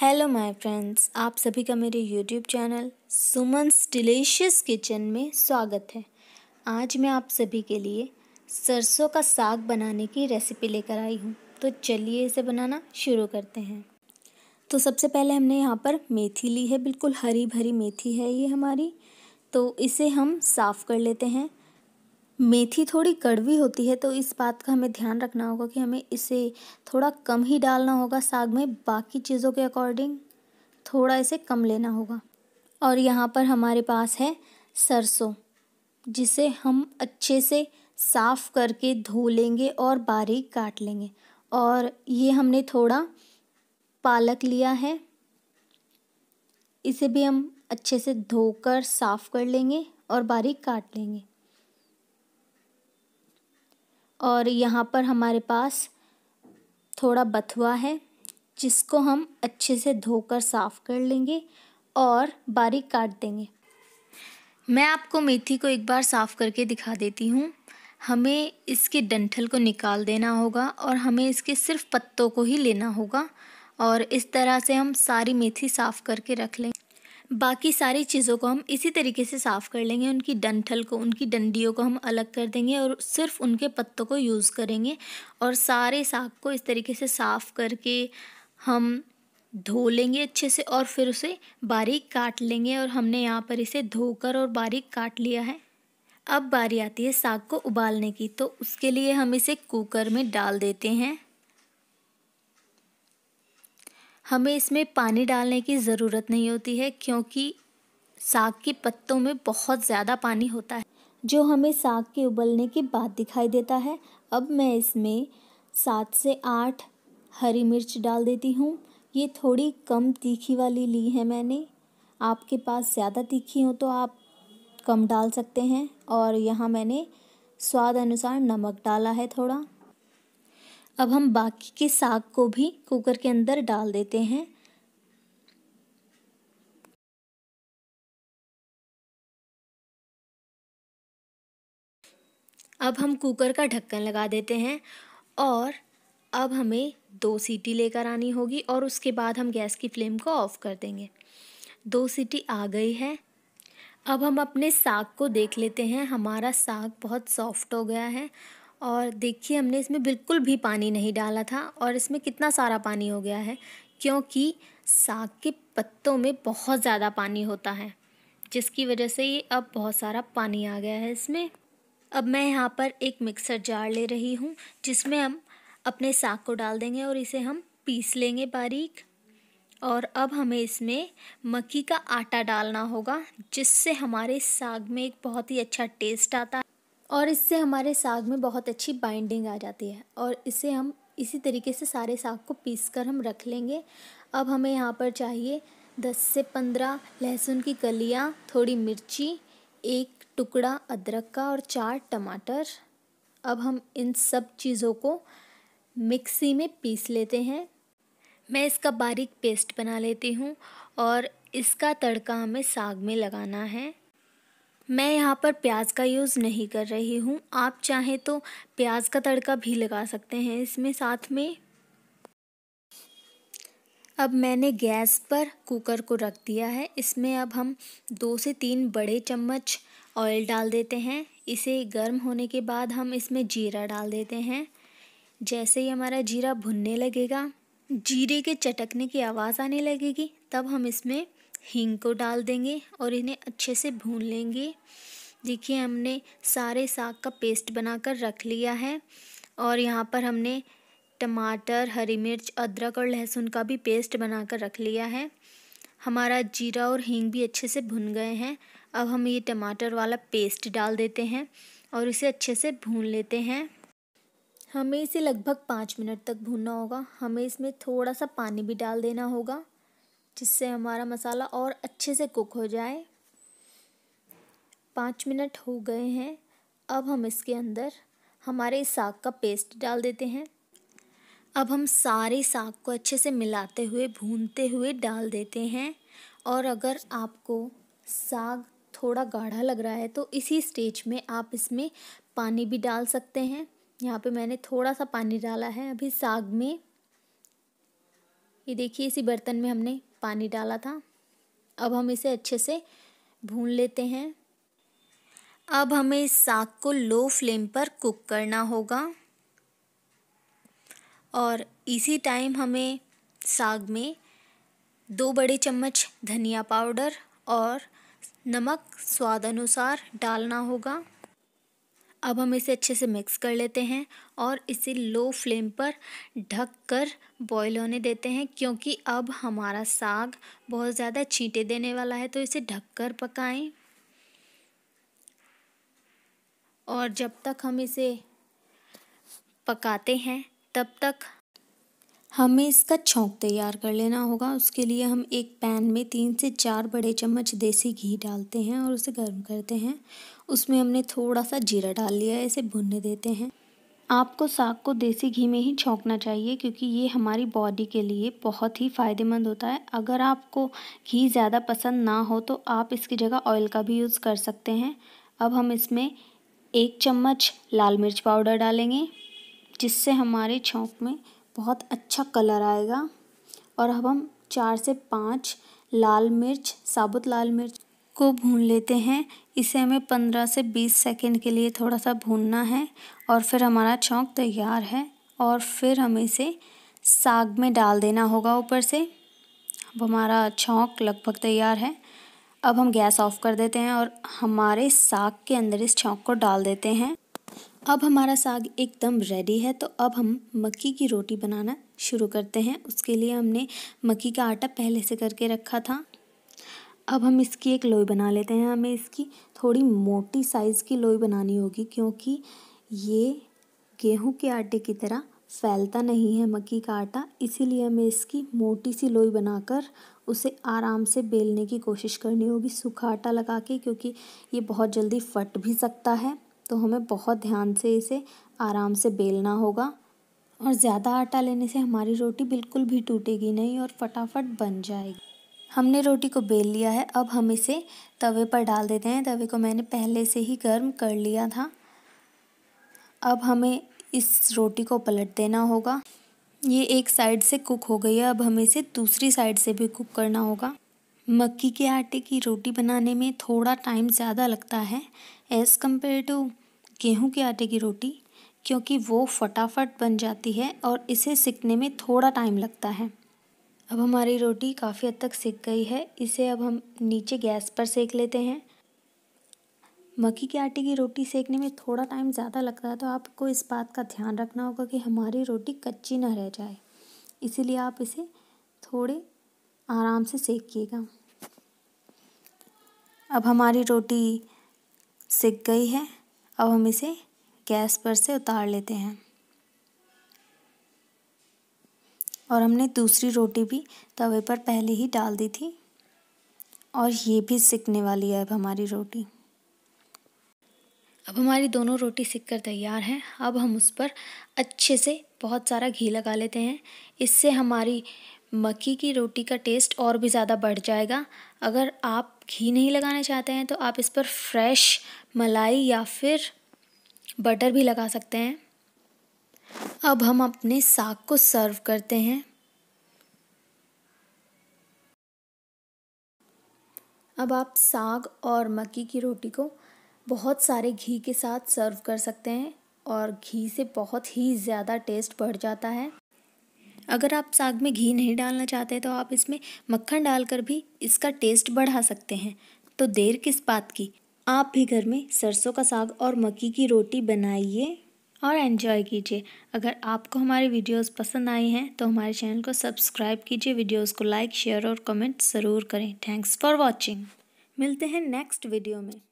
hello my friends आप सभी का मेरे YouTube channel Suman delicious kitchen में स्वागत है आज मैं आप सभी के लिए सरसों का साग बनाने की रेसिपी लेकर आई हूँ तो चलिए इसे बनाना शुरू करते हैं तो सबसे पहले हमने यहाँ पर मेथी ली है बिल्कुल हरी भरी मेथी है ये हमारी तो इसे हम साफ़ कर लेते हैं मेथी थोड़ी कड़वी होती है तो इस बात का हमें ध्यान रखना होगा कि हमें इसे थोड़ा कम ही डालना होगा साग में बाकी चीज़ों के अकॉर्डिंग थोड़ा इसे कम लेना होगा और यहाँ पर हमारे पास है सरसों जिसे हम अच्छे से साफ़ करके धो लेंगे और बारीक काट लेंगे और ये हमने थोड़ा पालक लिया है इसे भी हम अच्छे से धोकर साफ़ कर लेंगे और बारीक काट लेंगे और यहाँ पर हमारे पास थोड़ा बथुआ है जिसको हम अच्छे से धोकर साफ़ कर लेंगे और बारीक काट देंगे मैं आपको मेथी को एक बार साफ़ करके दिखा देती हूँ हमें इसके डंठल को निकाल देना होगा और हमें इसके सिर्फ पत्तों को ही लेना होगा और इस तरह से हम सारी मेथी साफ़ करके रख लेंगे बाकी सारी चीज़ों को हम इसी तरीके से साफ़ कर लेंगे उनकी डंठल को उनकी डंडियों को हम अलग कर देंगे और सिर्फ उनके पत्तों को यूज़ करेंगे और सारे साग को इस तरीके से साफ़ करके हम धो लेंगे अच्छे से और फिर उसे बारीक काट लेंगे और हमने यहाँ पर इसे धोकर और बारीक काट लिया है अब बारी आती है साग को उबालने की तो उसके लिए हम इसे कुकर में डाल देते हैं हमें इसमें पानी डालने की ज़रूरत नहीं होती है क्योंकि साग के पत्तों में बहुत ज़्यादा पानी होता है जो हमें साग के उबलने के बाद दिखाई देता है अब मैं इसमें सात से आठ हरी मिर्च डाल देती हूँ ये थोड़ी कम तीखी वाली ली है मैंने आपके पास ज़्यादा तीखी हो तो आप कम डाल सकते हैं और यहाँ मैंने स्वाद अनुसार नमक डाला है थोड़ा अब हम बाकी के साग को भी कुकर के अंदर डाल देते हैं अब हम कुकर का ढक्कन लगा देते हैं और अब हमें दो सीटी लेकर आनी होगी और उसके बाद हम गैस की फ्लेम को ऑफ़ कर देंगे दो सीटी आ गई है अब हम अपने साग को देख लेते हैं हमारा साग बहुत सॉफ्ट हो गया है और देखिए हमने इसमें बिल्कुल भी पानी नहीं डाला था और इसमें कितना सारा पानी हो गया है क्योंकि साग के पत्तों में बहुत ज़्यादा पानी होता है जिसकी वजह से ये अब बहुत सारा पानी आ गया है इसमें अब मैं यहाँ पर एक मिक्सर जार ले रही हूँ जिसमें हम अपने साग को डाल देंगे और इसे हम पीस लेंगे बारीक और अब हमें इसमें मक्की का आटा डालना होगा जिससे हमारे साग में एक बहुत ही अच्छा टेस्ट आता है और इससे हमारे साग में बहुत अच्छी बाइंडिंग आ जाती है और इसे हम इसी तरीके से सारे साग को पीस कर हम रख लेंगे अब हमें यहाँ पर चाहिए दस से पंद्रह लहसुन की कलियाँ थोड़ी मिर्ची एक टुकड़ा अदरक का और चार टमाटर अब हम इन सब चीज़ों को मिक्सी में पीस लेते हैं मैं इसका बारीक पेस्ट बना लेती हूँ और इसका तड़का हमें साग में लगाना है मैं यहाँ पर प्याज का यूज़ नहीं कर रही हूँ आप चाहें तो प्याज का तड़का भी लगा सकते हैं इसमें साथ में अब मैंने गैस पर कुकर को रख दिया है इसमें अब हम दो से तीन बड़े चम्मच ऑयल डाल देते हैं इसे गर्म होने के बाद हम इसमें जीरा डाल देते हैं जैसे ही हमारा जीरा भुनने लगेगा जीरे के चटकने की आवाज़ आने लगेगी तब हम इसमें हींग को डाल देंगे और इन्हें अच्छे से भून लेंगे देखिए हमने सारे साग का पेस्ट बनाकर रख लिया है और यहाँ पर हमने टमाटर हरी मिर्च अदरक और लहसुन का भी पेस्ट बनाकर रख लिया है हमारा जीरा और हींग भी अच्छे से भुन गए हैं अब हम ये टमाटर वाला पेस्ट डाल देते हैं और इसे अच्छे से भून लेते हैं हमें इसे लगभग पाँच मिनट तक भूनना होगा हमें इसमें थोड़ा सा पानी भी डाल देना होगा जिससे हमारा मसाला और अच्छे से कुक हो जाए पाँच मिनट हो गए हैं अब हम इसके अंदर हमारे साग का पेस्ट डाल देते हैं अब हम सारे साग को अच्छे से मिलाते हुए भूनते हुए डाल देते हैं और अगर आपको साग थोड़ा गाढ़ा लग रहा है तो इसी स्टेज में आप इसमें पानी भी डाल सकते हैं यहाँ पे मैंने थोड़ा सा पानी डाला है अभी साग में ये देखिए इसी बर्तन में हमने पानी डाला था अब हम इसे अच्छे से भून लेते हैं अब हमें इस साग को लो फ्लेम पर कुक करना होगा और इसी टाइम हमें साग में दो बड़े चम्मच धनिया पाउडर और नमक स्वाद अनुसार डालना होगा अब हम इसे अच्छे से मिक्स कर लेते हैं और इसे लो फ्लेम पर ढक कर बॉयल होने देते हैं क्योंकि अब हमारा साग बहुत ज़्यादा छींटे देने वाला है तो इसे ढक कर पकाएँ और जब तक हम इसे पकाते हैं तब तक हमें इसका छोंक तैयार कर लेना होगा उसके लिए हम एक पैन में तीन से चार बड़े चम्मच देसी घी डालते हैं और उसे गर्म करते हैं उसमें हमने थोड़ा सा जीरा डाल लिया है इसे भुनने देते हैं आपको साग को देसी घी में ही छोंकना चाहिए क्योंकि ये हमारी बॉडी के लिए बहुत ही फ़ायदेमंद होता है अगर आपको घी ज़्यादा पसंद ना हो तो आप इसकी जगह ऑयल का भी यूज़ कर सकते हैं अब हम इसमें एक चम्मच लाल मिर्च पाउडर डालेंगे जिससे हमारे छोंक में बहुत अच्छा कलर आएगा और अब हम चार से पाँच लाल मिर्च साबुत लाल मिर्च को भून लेते हैं इसे हमें पंद्रह से बीस सेकेंड के लिए थोड़ा सा भूनना है और फिर हमारा चौंक तैयार है और फिर हमें इसे साग में डाल देना होगा ऊपर से अब हमारा छौंक लगभग तैयार है अब हम गैस ऑफ कर देते हैं और हमारे साग के अंदर इस चौंक को डाल देते हैं अब हमारा साग एकदम रेडी है तो अब हम मक्की की रोटी बनाना शुरू करते हैं उसके लिए हमने मक्की का आटा पहले से करके रखा था अब हम इसकी एक लोई बना लेते हैं हमें इसकी थोड़ी मोटी साइज़ की लोई बनानी होगी क्योंकि ये गेहूं के आटे की तरह फैलता नहीं है मक्की का आटा इसीलिए हमें इसकी मोटी सी लोई बनाकर उसे आराम से बेलने की कोशिश करनी होगी सूखा आटा लगा के क्योंकि ये बहुत जल्दी फट भी सकता है तो हमें बहुत ध्यान से इसे आराम से बेलना होगा और ज़्यादा आटा लेने से हमारी रोटी बिल्कुल भी टूटेगी नहीं और फटाफट बन जाएगी हमने रोटी को बेल लिया है अब हम इसे तवे पर डाल देते हैं तवे को मैंने पहले से ही गर्म कर लिया था अब हमें इस रोटी को पलट देना होगा ये एक साइड से कुक हो गई है अब हमें इसे दूसरी साइड से भी कुक करना होगा मक्की के आटे की रोटी बनाने में थोड़ा टाइम ज़्यादा लगता है एज़ कम्पेयर टू गेहूँ के आटे की रोटी क्योंकि वो फटाफट बन जाती है और इसे सिकने में थोड़ा टाइम लगता है अब हमारी रोटी काफ़ी हद तक सिक गई है इसे अब हम नीचे गैस पर सेक लेते हैं मक्की के आटे की रोटी सेकने में थोड़ा टाइम ज़्यादा लगता है तो आपको इस बात का ध्यान रखना होगा कि हमारी रोटी कच्ची ना रह जाए इसीलिए आप इसे थोड़े आराम से सेकिएगा अब हमारी रोटी सिक गई है अब हम इसे गैस पर से उतार लेते हैं और हमने दूसरी रोटी भी तवे पर पहले ही डाल दी थी और ये भी सिकने वाली है अब हमारी रोटी अब हमारी दोनों रोटी सिक कर तैयार हैं अब हम उस पर अच्छे से बहुत सारा घी लगा लेते हैं इससे हमारी मक्की की रोटी का टेस्ट और भी ज़्यादा बढ़ जाएगा अगर आप घी नहीं लगाना चाहते हैं तो आप इस पर फ्रेश मलाई या फिर बटर भी लगा सकते हैं अब हम अपने साग को सर्व करते हैं अब आप साग और मक्की की रोटी को बहुत सारे घी के साथ सर्व कर सकते हैं और घी से बहुत ही ज़्यादा टेस्ट बढ़ जाता है अगर आप साग में घी नहीं डालना चाहते तो आप इसमें मक्खन डालकर भी इसका टेस्ट बढ़ा सकते हैं तो देर किस बात की आप भी घर में सरसों का साग और मक्की की रोटी बनाइए और एंजॉय कीजिए अगर आपको हमारे वीडियोस पसंद आए हैं तो हमारे चैनल को सब्सक्राइब कीजिए वीडियोस को लाइक शेयर और कमेंट ज़रूर करें थैंक्स फॉर वॉचिंग मिलते हैं नेक्स्ट वीडियो में